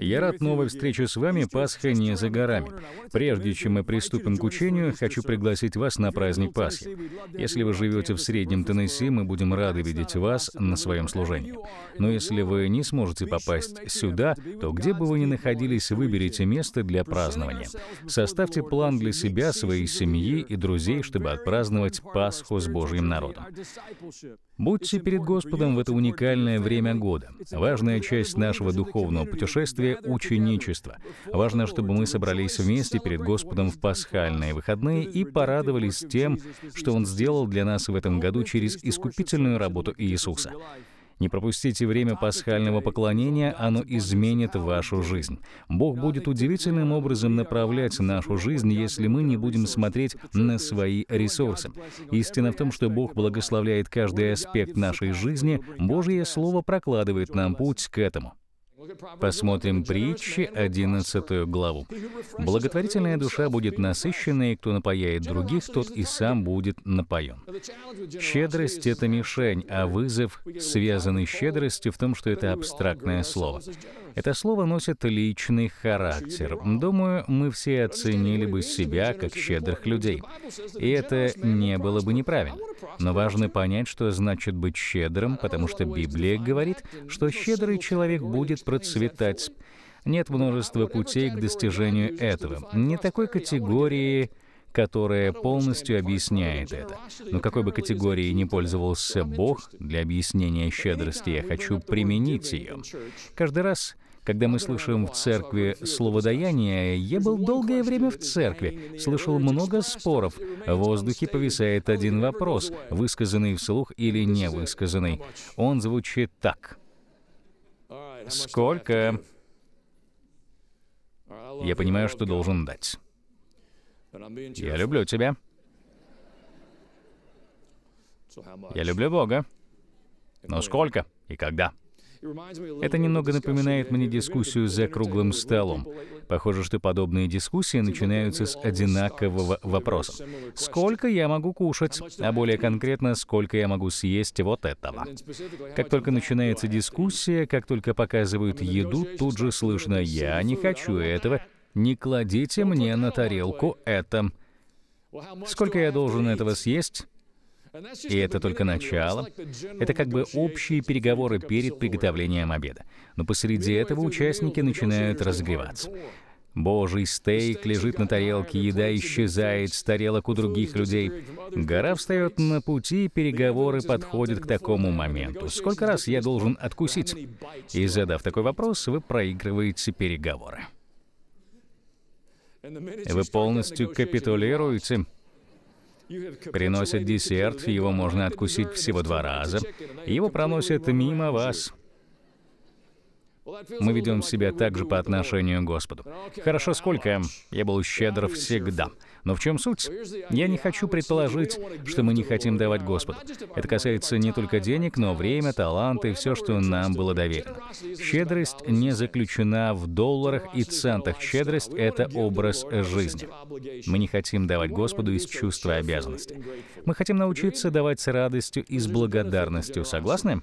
Я рад новой встрече с вами, Пасха не за горами. Прежде чем мы приступим к учению, хочу пригласить вас на праздник Пасхи. Если вы живете в Среднем Теннесси, мы будем рады видеть вас на своем служении. Но если вы не сможете попасть сюда, то где бы вы ни находились, выберите место для празднования. Составьте план для себя, своей семьи и друзей, чтобы отпраздновать Пасху с Божьим народом. Будьте перед Господом в это уникальное время года. Важная часть нашего духовного путешествия — ученичество. Важно, чтобы мы собрались вместе перед Господом в пасхальные выходные и порадовались тем, что Он сделал для нас в этом году через искупительную работу Иисуса. Не пропустите время пасхального поклонения, оно изменит вашу жизнь. Бог будет удивительным образом направлять нашу жизнь, если мы не будем смотреть на свои ресурсы. Истина в том, что Бог благословляет каждый аспект нашей жизни, Божье Слово прокладывает нам путь к этому. Посмотрим притчи, 11 главу. «Благотворительная душа будет насыщена, и кто напояет других, тот и сам будет напоен». Щедрость — это мишень, а вызов, связанный с щедростью, в том, что это абстрактное слово. Это слово носит личный характер. Думаю, мы все оценили бы себя как щедрых людей. И это не было бы неправильно. Но важно понять, что значит быть щедрым, потому что Библия говорит, что щедрый человек будет процветать. Нет множества путей к достижению этого. Не такой категории которая полностью объясняет это. Но какой бы категории ни пользовался Бог, для объяснения щедрости я хочу применить ее. Каждый раз, когда мы слышим в церкви Слово словодаяние, я был долгое время в церкви, слышал много споров. В воздухе повисает один вопрос, высказанный вслух или не высказанный. Он звучит так. Сколько я понимаю, что должен дать. Я люблю тебя. Я люблю Бога. Но сколько и когда? Это немного напоминает мне дискуссию за круглым столом. Похоже, что подобные дискуссии начинаются с одинакового вопроса. Сколько я могу кушать? А более конкретно, сколько я могу съесть вот этого? Как только начинается дискуссия, как только показывают еду, тут же слышно «я не хочу этого», «не кладите мне на тарелку это». Сколько я должен этого съесть? И это только начало. Это как бы общие переговоры перед приготовлением обеда. Но посреди этого участники начинают разогреваться. Божий стейк лежит на тарелке, еда исчезает с тарелок у других людей. Гора встает на пути, переговоры подходят к такому моменту. Сколько раз я должен откусить? И задав такой вопрос, вы проигрываете переговоры. Вы полностью капитулируете. Приносят десерт, его можно откусить всего два раза. Его проносят мимо вас мы ведем себя так же по отношению к Господу. Хорошо, сколько? Я был щедр всегда. Но в чем суть? Я не хочу предположить, что мы не хотим давать Господу. Это касается не только денег, но время, таланты, все, что нам было доверено. Щедрость не заключена в долларах и центах. Щедрость — это образ жизни. Мы не хотим давать Господу из чувства обязанности. Мы хотим научиться давать с радостью и с благодарностью. Согласны?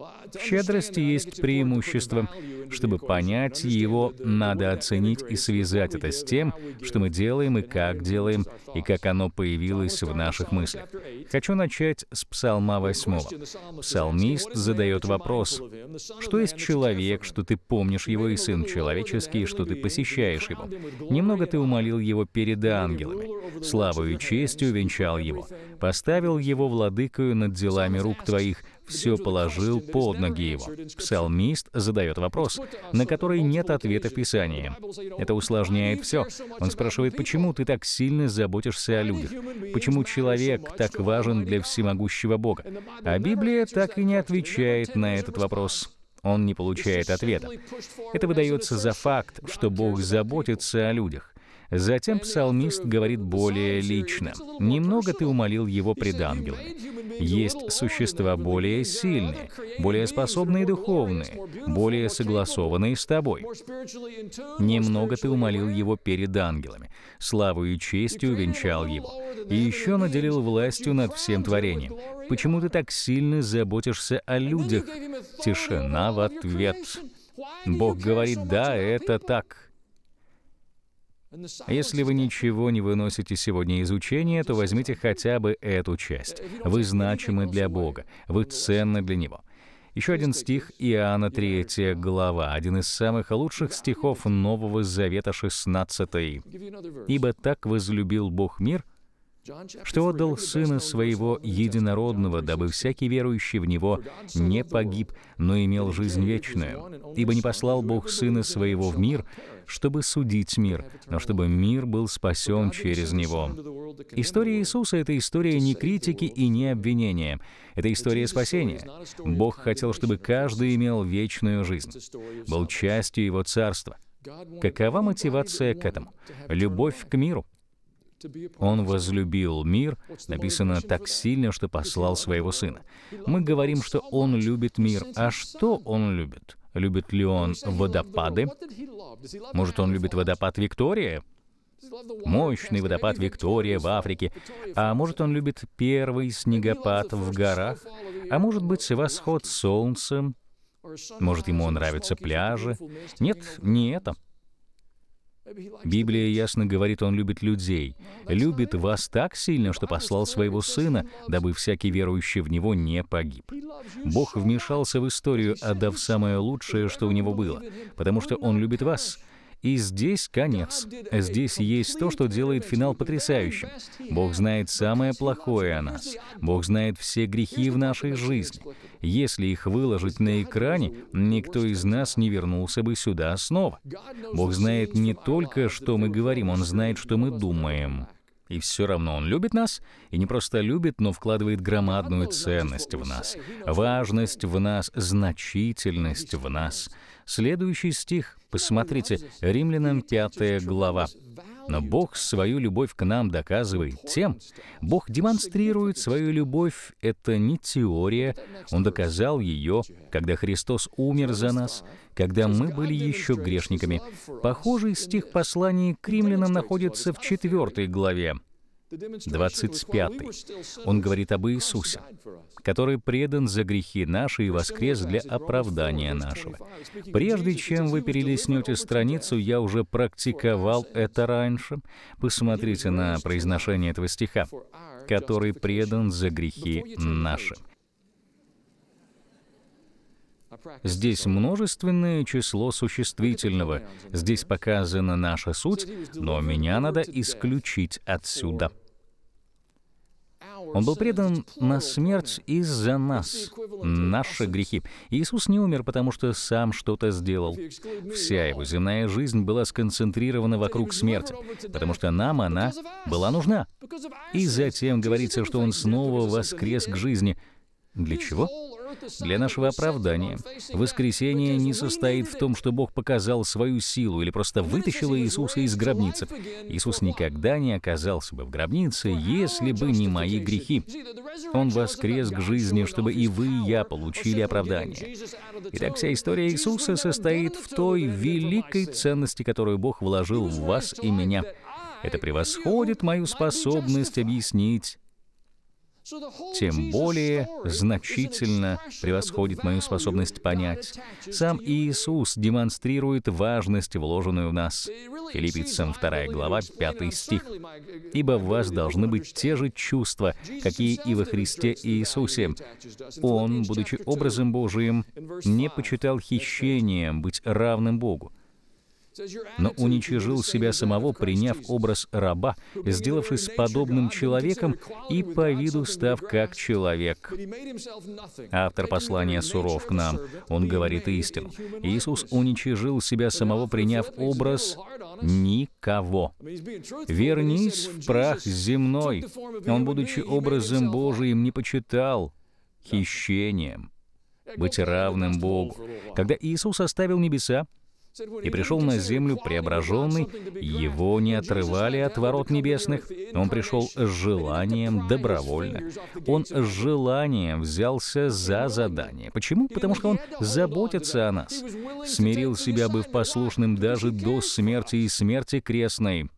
В щедрости есть преимущество. Чтобы понять его, надо оценить и связать это с тем, что мы делаем и как делаем, и как оно появилось в наших мыслях. Хочу начать с Псалма 8. Псалмист задает вопрос, «Что есть человек, что ты помнишь его и сын человеческий, что ты посещаешь его? Немного ты умолил его перед ангелами, славою и честью венчал его, поставил его владыкою над делами рук твоих, все положил под ноги его. Псалмист задает вопрос, на который нет ответа в Писании. Это усложняет все. Он спрашивает, почему ты так сильно заботишься о людях? Почему человек так важен для всемогущего Бога? А Библия так и не отвечает на этот вопрос он не получает ответа. Это выдается за факт, что Бог заботится о людях. Затем псалмист говорит более лично. «Немного ты умолил его пред ангелами». Есть существа более сильные, более способные духовные, более согласованные с тобой. Немного ты умолил его перед ангелами, славу и честью увенчал его, и еще наделил властью над всем творением. Почему ты так сильно заботишься о людях? Тишина в ответ. Бог говорит, да, это так. А если вы ничего не выносите сегодня из учения, то возьмите хотя бы эту часть. Вы значимы для Бога, вы ценны для Него. Еще один стих Иоанна 3 глава, один из самых лучших стихов Нового Завета 16. «Ибо так возлюбил Бог мир, что отдал Сына Своего Единородного, дабы всякий верующий в Него не погиб, но имел жизнь вечную. Ибо не послал Бог Сына Своего в мир, чтобы судить мир, но чтобы мир был спасен через Него. История Иисуса — это история не критики и не обвинения. Это история спасения. Бог хотел, чтобы каждый имел вечную жизнь, был частью Его Царства. Какова мотивация к этому? Любовь к миру. Он возлюбил мир, написано так сильно, что послал своего сына. Мы говорим, что он любит мир. А что он любит? Любит ли он водопады? Может, он любит водопад Виктория? Мощный водопад Виктория в Африке. А может, он любит первый снегопад в горах? А может быть, восход солнца? Может, ему нравятся пляжи? Нет, не это. Библия ясно говорит, он любит людей, любит вас так сильно, что послал своего сына, дабы всякий верующий в него не погиб. Бог вмешался в историю, отдав самое лучшее, что у него было, потому что он любит вас, и здесь конец. Здесь есть то, что делает финал потрясающим. Бог знает самое плохое о нас. Бог знает все грехи в нашей жизни. Если их выложить на экране, никто из нас не вернулся бы сюда снова. Бог знает не только, что мы говорим, Он знает, что мы думаем. И все равно он любит нас, и не просто любит, но вкладывает громадную ценность в нас, важность в нас, значительность в нас. Следующий стих, посмотрите, Римлянам 5 глава. Но Бог свою любовь к нам доказывает тем, Бог демонстрирует свою любовь, это не теория, Он доказал ее, когда Христос умер за нас, когда мы были еще грешниками. Похожий стих послания к римлянам находится в 4 главе. 25. Он говорит об Иисусе, который предан за грехи наши и воскрес для оправдания нашего. Прежде чем вы перелистнете страницу, я уже практиковал это раньше. Посмотрите на произношение этого стиха, который предан за грехи наши. Здесь множественное число существительного. Здесь показана наша суть, но меня надо исключить отсюда. Он был предан на смерть из-за нас, наши грехи. Иисус не умер, потому что сам что-то сделал. Вся его земная жизнь была сконцентрирована вокруг смерти, потому что нам она была нужна. И затем говорится, что он снова воскрес к жизни. Для чего? для нашего оправдания. Воскресение не состоит в том, что Бог показал свою силу или просто вытащил Иисуса из гробницы. Иисус никогда не оказался бы в гробнице, если бы не мои грехи. Он воскрес к жизни, чтобы и вы, и я получили оправдание. Итак, вся история Иисуса состоит в той великой ценности, которую Бог вложил в вас и меня. Это превосходит мою способность объяснить тем более значительно превосходит мою способность понять. Сам Иисус демонстрирует важность, вложенную в нас. Филиппийцам 2 глава, 5 стих. «Ибо в вас должны быть те же чувства, какие и во Христе Иисусе. Он, будучи образом Божиим, не почитал хищением быть равным Богу, но уничижил себя самого, приняв образ раба, сделавшись подобным человеком и по виду став как человек. Автор послания суров к нам. Он говорит истину. Иисус уничижил себя самого, приняв образ никого. «Вернись в прах земной». Он, будучи образом Божиим, не почитал хищением быть равным Богу. Когда Иисус оставил небеса, и пришел на землю преображенный, его не отрывали от ворот небесных, он пришел с желанием добровольно. Он с желанием взялся за задание. Почему? Потому что он заботится о нас. Смирил себя, бы в послушным даже до смерти и смерти крестной.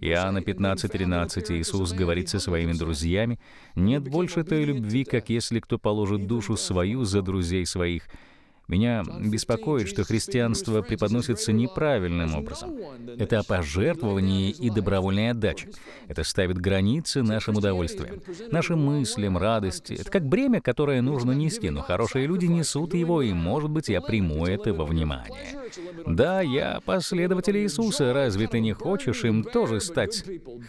Иоанна 15:13 Иисус говорит со своими друзьями, «Нет больше той любви, как если кто положит душу свою за друзей своих». Меня беспокоит, что христианство преподносится неправильным образом. Это пожертвование и добровольная отдача. Это ставит границы нашим удовольствиям, нашим мыслям, радости. Это как бремя, которое нужно нести, но хорошие люди несут его, и, может быть, я приму это во внимание. Да, я последователь Иисуса, разве ты не хочешь им тоже стать?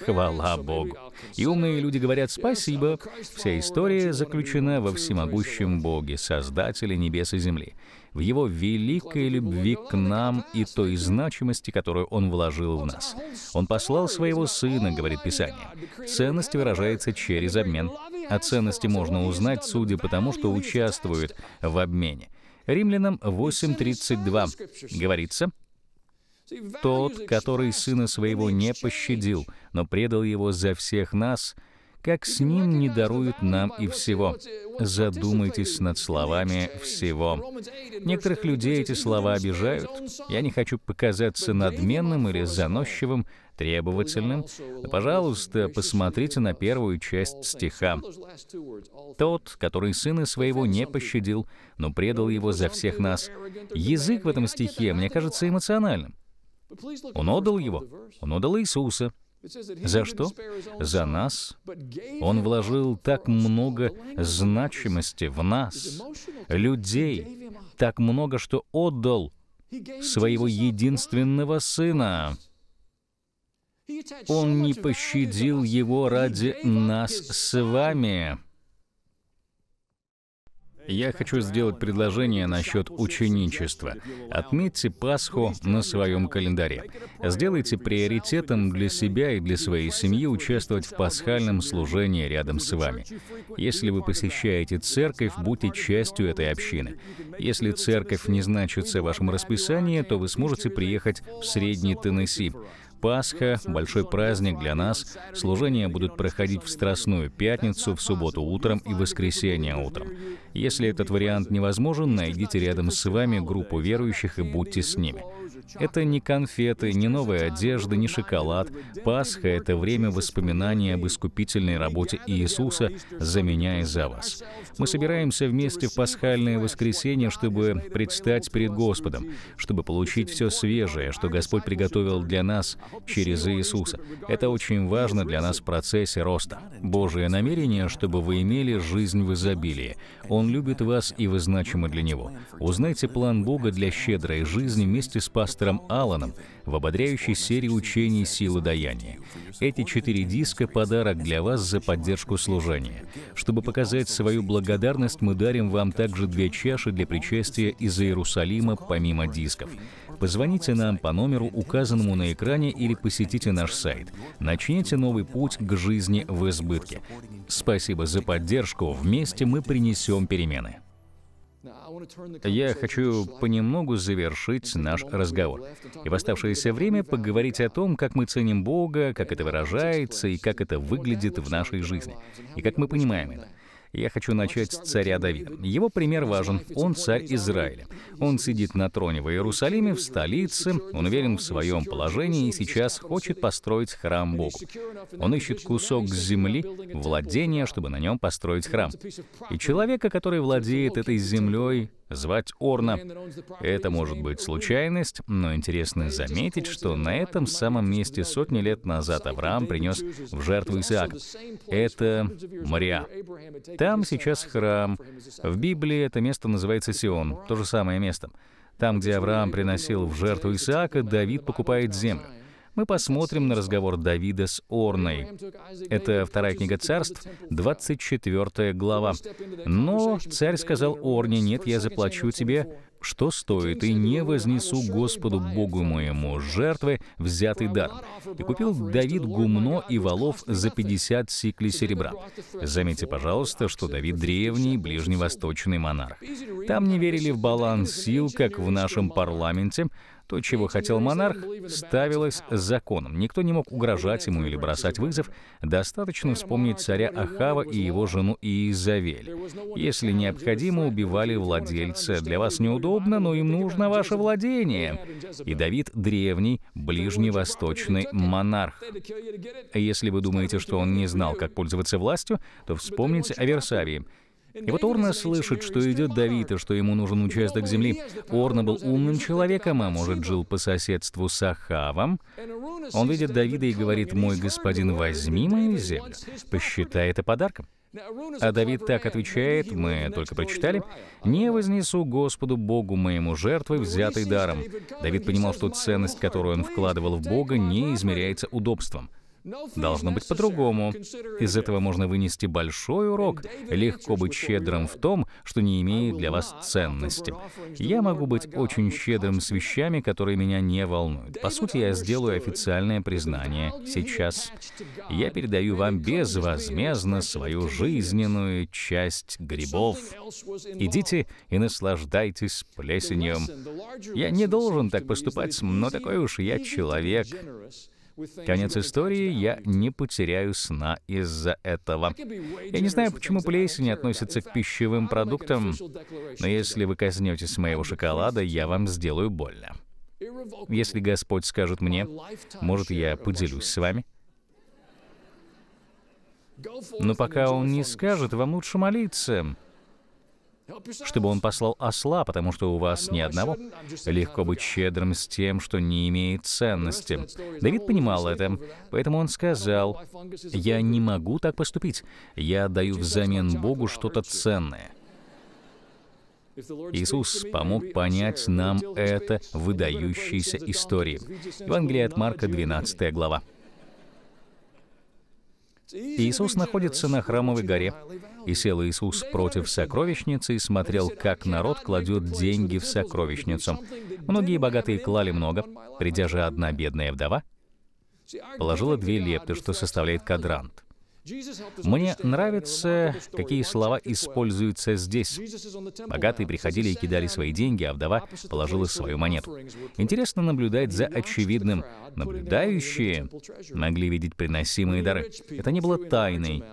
Хвала Богу. И умные люди говорят спасибо. Вся история заключена во всемогущем Боге, Создателе небес и земли в его великой любви к нам и той значимости, которую он вложил в нас. Он послал своего сына, говорит Писание. Ценность выражается через обмен. А ценности можно узнать, судя по тому, что участвует в обмене. Римлянам 8.32 говорится, «Тот, который сына своего не пощадил, но предал его за всех нас, — как с ним не даруют нам и всего. Задумайтесь над словами «всего». Некоторых людей эти слова обижают. Я не хочу показаться надменным или заносчивым, требовательным. Но, пожалуйста, посмотрите на первую часть стиха. «Тот, который сына своего не пощадил, но предал его за всех нас». Язык в этом стихе мне кажется эмоциональным. Он отдал его, он отдал Иисуса, за что? За нас. Он вложил так много значимости в нас, людей, так много, что отдал своего единственного сына. Он не пощадил его ради нас с вами я хочу сделать предложение насчет ученичества. Отметьте Пасху на своем календаре. Сделайте приоритетом для себя и для своей семьи участвовать в пасхальном служении рядом с вами. Если вы посещаете церковь, будьте частью этой общины. Если церковь не значится в вашем расписании, то вы сможете приехать в Средний Теннесси. Пасха, большой праздник для нас. Служения будут проходить в Страстную пятницу, в субботу утром и воскресенье утром. Если этот вариант невозможен, найдите рядом с вами группу верующих и будьте с ними. Это не конфеты, не новая одежда, не шоколад. Пасха — это время воспоминаний об искупительной работе Иисуса, заменяя за вас. Мы собираемся вместе в пасхальное воскресенье, чтобы предстать перед Господом, чтобы получить все свежее, что Господь приготовил для нас через Иисуса. Это очень важно для нас в процессе роста. Божие намерение, чтобы вы имели жизнь в изобилии — он любит вас, и вы значимы для Него. Узнайте план Бога для щедрой жизни вместе с пастором Алланом в ободряющей серии учений «Силы даяния». Эти четыре диска — подарок для вас за поддержку служения. Чтобы показать свою благодарность, мы дарим вам также две чаши для причастия из Иерусалима помимо дисков. Позвоните нам по номеру, указанному на экране, или посетите наш сайт. Начните новый путь к жизни в избытке. Спасибо за поддержку. Вместе мы принесем перемены. Я хочу понемногу завершить наш разговор и в оставшееся время поговорить о том, как мы ценим Бога, как это выражается и как это выглядит в нашей жизни, и как мы понимаем это. Я хочу начать с царя Давида. Его пример важен. Он царь Израиля. Он сидит на троне в Иерусалиме, в столице, он уверен в своем положении и сейчас хочет построить храм Богу. Он ищет кусок земли, владения, чтобы на нем построить храм. И человека, который владеет этой землей, звать Орна. Это может быть случайность, но интересно заметить, что на этом самом месте сотни лет назад Авраам принес в жертву Исаака. Это Мария. Там сейчас храм. В Библии это место называется Сион, то же самое место. Там, где Авраам приносил в жертву Исаака, Давид покупает землю. Мы посмотрим на разговор Давида с Орной. Это вторая книга царств, 24 глава. Но царь сказал Орне, «Нет, я заплачу тебе что стоит, и не вознесу Господу Богу моему жертвы, взятый даром. И купил Давид гумно и валов за 50 сиклей серебра. Заметьте, пожалуйста, что Давид древний ближневосточный монарх. Там не верили в баланс сил, как в нашем парламенте, то, чего хотел монарх, ставилось законом. Никто не мог угрожать ему или бросать вызов. Достаточно вспомнить царя Ахава и его жену Иезавель. Если необходимо, убивали владельца. Для вас неудобно, но им нужно ваше владение. И Давид — древний, ближневосточный монарх. Если вы думаете, что он не знал, как пользоваться властью, то вспомните о Версавии — и вот Орна слышит, что идет Давид и что ему нужен участок земли. Орна был умным человеком, а может, жил по соседству с Ахавом. Он видит Давида и говорит, «Мой господин, возьми мою землю, посчитай это подарком». А Давид так отвечает, мы только прочитали, «Не вознесу Господу Богу моему жертвы, взятой даром». Давид понимал, что ценность, которую он вкладывал в Бога, не измеряется удобством — Должно быть по-другому. Из этого можно вынести большой урок. Легко быть щедрым в том, что не имеет для вас ценности. Я могу быть очень щедрым с вещами, которые меня не волнуют. По сути, я сделаю официальное признание сейчас. Я передаю вам безвозмездно свою жизненную часть грибов. Идите и наслаждайтесь плесенью. Я не должен так поступать, но такой уж я человек. Конец истории, я не потеряю сна из-за этого. Я не знаю, почему плейсы не относятся к пищевым продуктам, но если вы коснетесь моего шоколада, я вам сделаю больно. Если Господь скажет мне, может, я поделюсь с вами? Но пока Он не скажет, вам лучше молиться чтобы он послал осла, потому что у вас ни одного. Легко быть щедрым с тем, что не имеет ценности. Давид понимал это, поэтому он сказал, «Я не могу так поступить. Я даю взамен Богу что-то ценное». Иисус помог понять нам это выдающейся истории. Евангелие от Марка, 12 глава. Иисус находится на храмовой горе, и сел Иисус против сокровищницы и смотрел, как народ кладет деньги в сокровищницу. Многие богатые клали много, придя же одна бедная вдова, положила две лепты, что составляет кадрант. Мне нравится, какие слова используются здесь. Богатые приходили и кидали свои деньги, а вдова положила свою монету. Интересно наблюдать за очевидным. Наблюдающие могли видеть приносимые дары. Это не было тайной.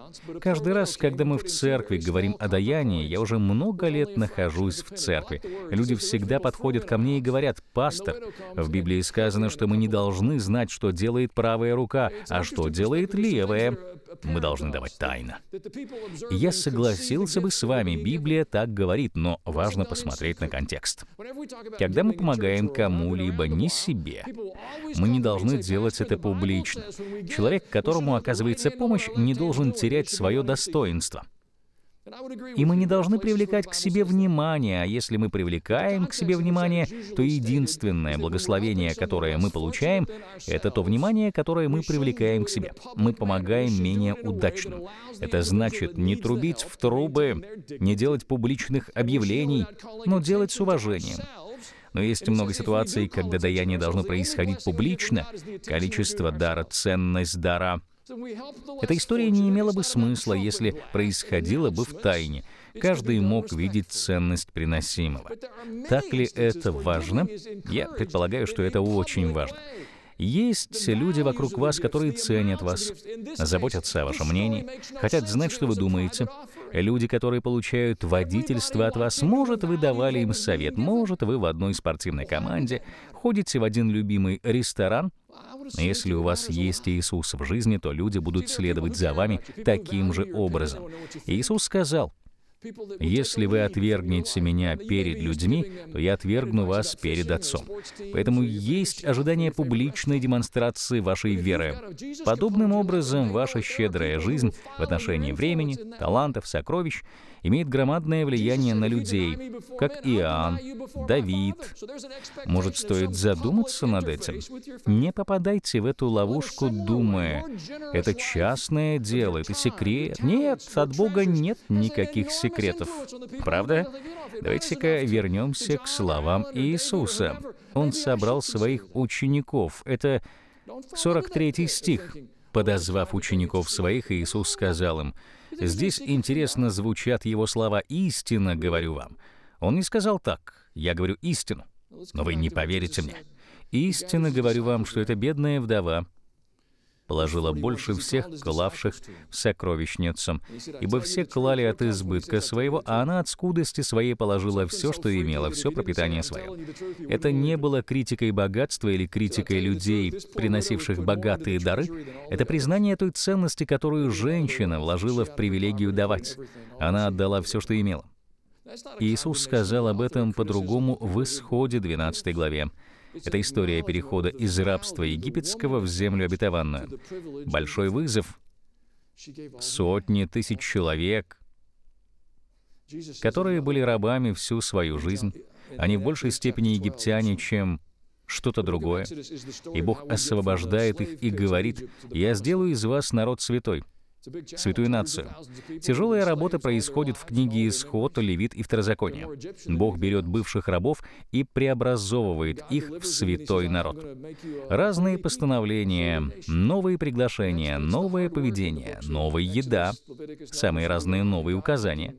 Каждый раз, когда мы в церкви говорим о даянии, я уже много лет нахожусь в церкви. Люди всегда подходят ко мне и говорят, «Пастор, в Библии сказано, что мы не должны знать, что делает правая рука, а что делает левая» мы должны давать тайно. Я согласился бы с вами, Библия так говорит, но важно посмотреть на контекст. Когда мы помогаем кому-либо, не себе, мы не должны делать это публично. Человек, которому оказывается помощь, не должен терять свое достоинство — и мы не должны привлекать к себе внимание, а если мы привлекаем к себе внимание, то единственное благословение, которое мы получаем, это то внимание, которое мы привлекаем к себе. Мы помогаем менее удачным. Это значит не трубить в трубы, не делать публичных объявлений, но делать с уважением. Но есть много ситуаций, когда даяние должно происходить публично. Количество дара, ценность дара — эта история не имела бы смысла, если происходила бы в тайне. Каждый мог видеть ценность приносимого. Так ли это важно? Я предполагаю, что это очень важно. Есть люди вокруг вас, которые ценят вас, заботятся о вашем мнении, хотят знать, что вы думаете. Люди, которые получают водительство от вас, может, вы давали им совет, может, вы в одной спортивной команде, ходите в один любимый ресторан, но если у вас есть Иисус в жизни, то люди будут следовать за вами таким же образом. Иисус сказал, если вы отвергнете меня перед людьми, то я отвергну вас перед Отцом. Поэтому есть ожидание публичной демонстрации вашей веры. Подобным образом, ваша щедрая жизнь в отношении времени, талантов, сокровищ — имеет громадное влияние на людей, как Иоанн, Давид. Может, стоит задуматься над этим? Не попадайте в эту ловушку, думая, это частное дело, это секрет. Нет, от Бога нет никаких секретов. Правда? Давайте-ка вернемся к словам Иисуса. Он собрал своих учеников. Это 43 стих. Подозвав учеников своих, Иисус сказал им, Здесь интересно звучат его слова «истина», говорю вам. Он не сказал так, я говорю «истину». Но вы не поверите мне. Истина, говорю вам, что эта бедная вдова положила больше всех клавших сокровищницам, ибо все клали от избытка своего, а она от скудости своей положила все, что имела, все пропитание свое. Это не было критикой богатства или критикой людей, приносивших богатые дары, это признание той ценности, которую женщина вложила в привилегию давать. Она отдала все, что имела. Иисус сказал об этом по-другому в Исходе 12 главе. Это история перехода из рабства египетского в землю обетованную. Большой вызов. Сотни тысяч человек, которые были рабами всю свою жизнь. Они в большей степени египтяне, чем что-то другое. И Бог освобождает их и говорит, «Я сделаю из вас народ святой» святую нацию. Тяжелая работа происходит в книге Исход, Левит и Второзаконие. Бог берет бывших рабов и преобразовывает их в святой народ. Разные постановления, новые приглашения, новое поведение, новая еда, самые разные новые указания.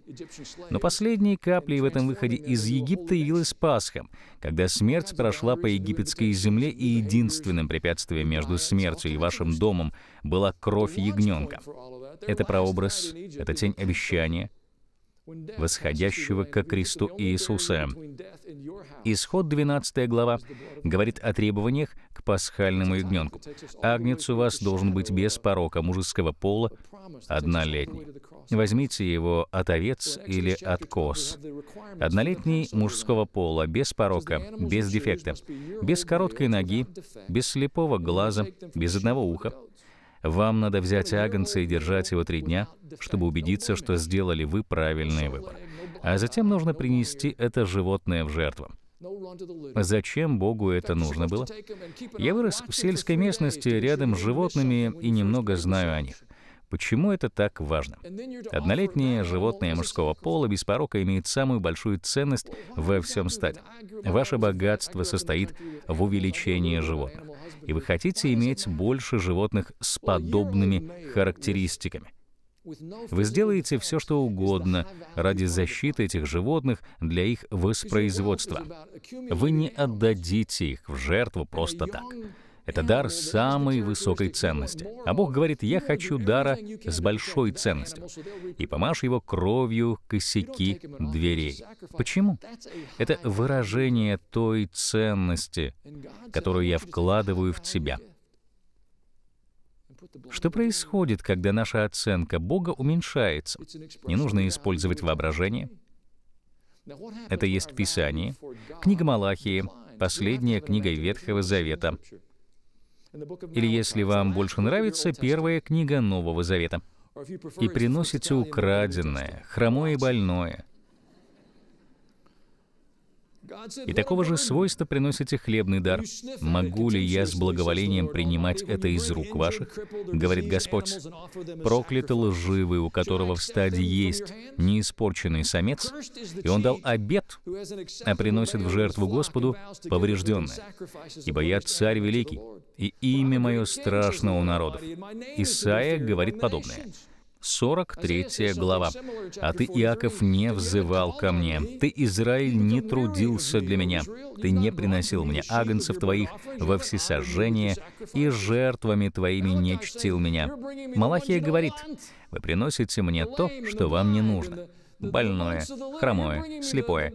Но последней каплей в этом выходе из Египта явилась Пасха, когда смерть прошла по египетской земле и единственным препятствием между смертью и вашим домом — была кровь ягненка. Это прообраз, это тень обещания, восходящего ко кресту Иисуса. Исход 12 глава говорит о требованиях к пасхальному ягненку. Агнец у вас должен быть без порока мужеского пола, однолетний. Возьмите его от овец или от коз. Однолетний мужского пола, без порока, без дефекта, без короткой ноги, без слепого глаза, без одного уха, вам надо взять агнца и держать его три дня, чтобы убедиться, что сделали вы правильный выбор. А затем нужно принести это животное в жертву. Зачем Богу это нужно было? Я вырос в сельской местности рядом с животными и немного знаю о них. Почему это так важно? Однолетнее животное мужского пола без порока имеет самую большую ценность во всем стаде. Ваше богатство состоит в увеличении животных и вы хотите иметь больше животных с подобными характеристиками. Вы сделаете все, что угодно ради защиты этих животных для их воспроизводства. Вы не отдадите их в жертву просто так. Это дар самой высокой ценности. А Бог говорит, я хочу дара с большой ценностью. И помажь его кровью косяки дверей. Почему? Это выражение той ценности, которую я вкладываю в тебя. Что происходит, когда наша оценка Бога уменьшается? Не нужно использовать воображение. Это есть Писание, книга Малахии, последняя книга Ветхого Завета или, если вам больше нравится, первая книга Нового Завета, и приносите украденное, хромое и больное, и такого же свойства приносите хлебный дар. Могу ли я с благоволением принимать это из рук ваших? Говорит Господь. Проклят лживый, у которого в стаде есть неиспорченный самец, и он дал обед, а приносит в жертву Господу поврежденное. Ибо я царь великий, и имя мое страшно у народов. Исаия говорит подобное. 43 глава. «А ты, Иаков, не взывал ко мне, ты, Израиль, не трудился для меня, ты не приносил мне агнцев твоих во всесожжение, и жертвами твоими не чтил меня». Малахия говорит, «Вы приносите мне то, что вам не нужно, больное, хромое, слепое.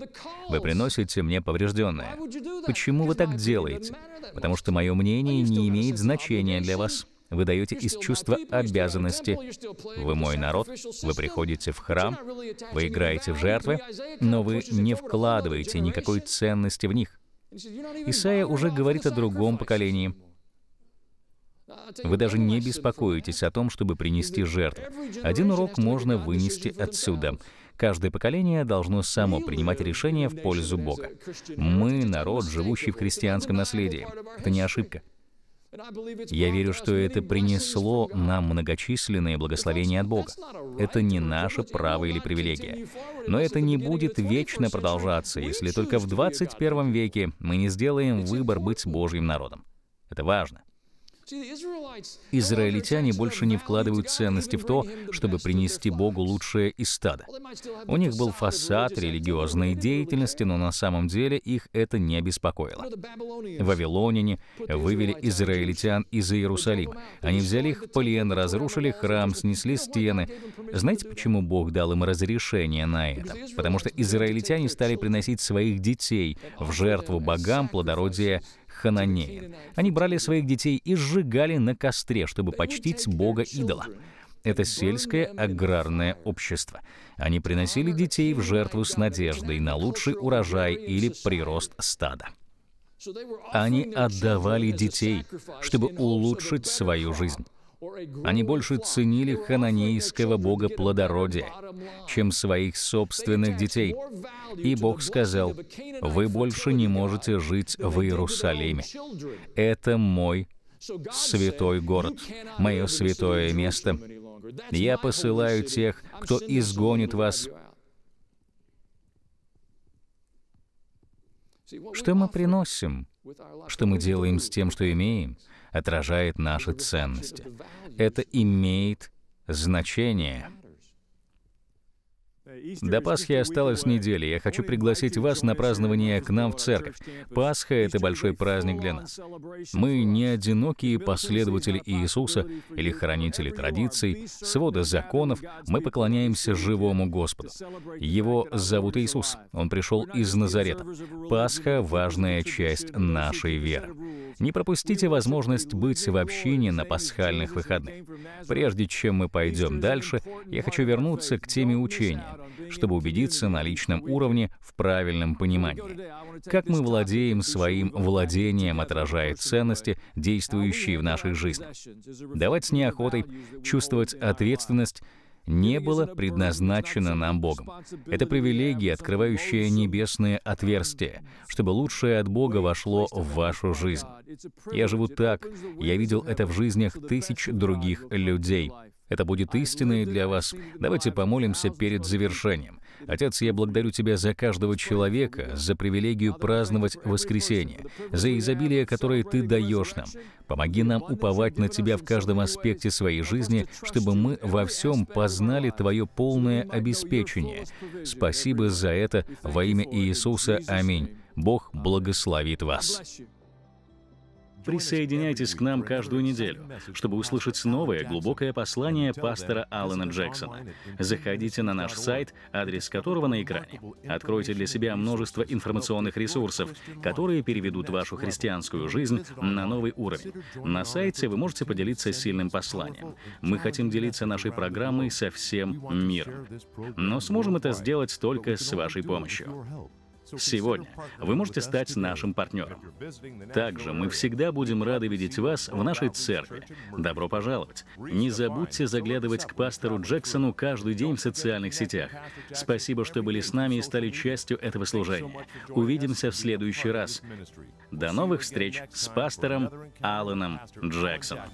Вы приносите мне поврежденное. Почему вы так делаете? Потому что мое мнение не имеет значения для вас. Вы даете из чувства обязанности. Вы мой народ, вы приходите в храм, вы играете в жертвы, но вы не вкладываете никакой ценности в них. Исаия уже говорит о другом поколении. Вы даже не беспокоитесь о том, чтобы принести жертву. Один урок можно вынести отсюда. Каждое поколение должно само принимать решение в пользу Бога. Мы — народ, живущий в христианском наследии. Это не ошибка. Я верю, что это принесло нам многочисленные благословения от Бога. Это не наше право или привилегия. Но это не будет вечно продолжаться, если только в 21 веке мы не сделаем выбор быть Божьим народом. Это важно. Израильтяне больше не вкладывают ценности в то, чтобы принести Богу лучшее из стада. У них был фасад религиозной деятельности, но на самом деле их это не беспокоило. Вавилоняне вывели израильтян из Иерусалима. Они взяли их в плен, разрушили храм, снесли стены. Знаете, почему Бог дал им разрешение на это? Потому что израильтяне стали приносить своих детей в жертву богам плодородия хананеин. Они брали своих детей и сжигали на костре, чтобы почтить бога-идола. Это сельское аграрное общество. Они приносили детей в жертву с надеждой на лучший урожай или прирост стада. Они отдавали детей, чтобы улучшить свою жизнь. Они больше ценили хананейского бога плодородия, чем своих собственных детей. И Бог сказал, «Вы больше не можете жить в Иерусалиме. Это мой святой город, мое святое место. Я посылаю тех, кто изгонит вас». Что мы приносим? Что мы делаем с тем, что имеем, отражает наши ценности. Это имеет значение. До Пасхи осталось неделя, я хочу пригласить вас на празднование к нам в церковь. Пасха — это большой праздник для нас. Мы не одинокие последователи Иисуса или хранители традиций, свода законов, мы поклоняемся живому Господу. Его зовут Иисус, Он пришел из Назарета. Пасха — важная часть нашей веры. Не пропустите возможность быть в общине на пасхальных выходных. Прежде чем мы пойдем дальше, я хочу вернуться к теме учения, чтобы убедиться на личном уровне в правильном понимании. Как мы владеем своим владением отражает ценности, действующие в наших жизнях. Давать с неохотой, чувствовать ответственность не было предназначено нам Богом. Это привилегия, открывающая небесное отверстие, чтобы лучшее от Бога вошло в вашу жизнь. Я живу так, я видел это в жизнях тысяч других людей. Это будет истинное для вас. Давайте помолимся перед завершением. Отец, я благодарю Тебя за каждого человека, за привилегию праздновать воскресенье, за изобилие, которое Ты даешь нам. Помоги нам уповать на Тебя в каждом аспекте своей жизни, чтобы мы во всем познали Твое полное обеспечение. Спасибо за это во имя Иисуса. Аминь. Бог благословит вас. Присоединяйтесь к нам каждую неделю, чтобы услышать новое глубокое послание пастора Алана Джексона. Заходите на наш сайт, адрес которого на экране. Откройте для себя множество информационных ресурсов, которые переведут вашу христианскую жизнь на новый уровень. На сайте вы можете поделиться сильным посланием. Мы хотим делиться нашей программой со всем миром. Но сможем это сделать только с вашей помощью сегодня, вы можете стать нашим партнером. Также мы всегда будем рады видеть вас в нашей церкви. Добро пожаловать! Не забудьте заглядывать к пастору Джексону каждый день в социальных сетях. Спасибо, что были с нами и стали частью этого служения. Увидимся в следующий раз. До новых встреч с пастором Алланом Джексоном.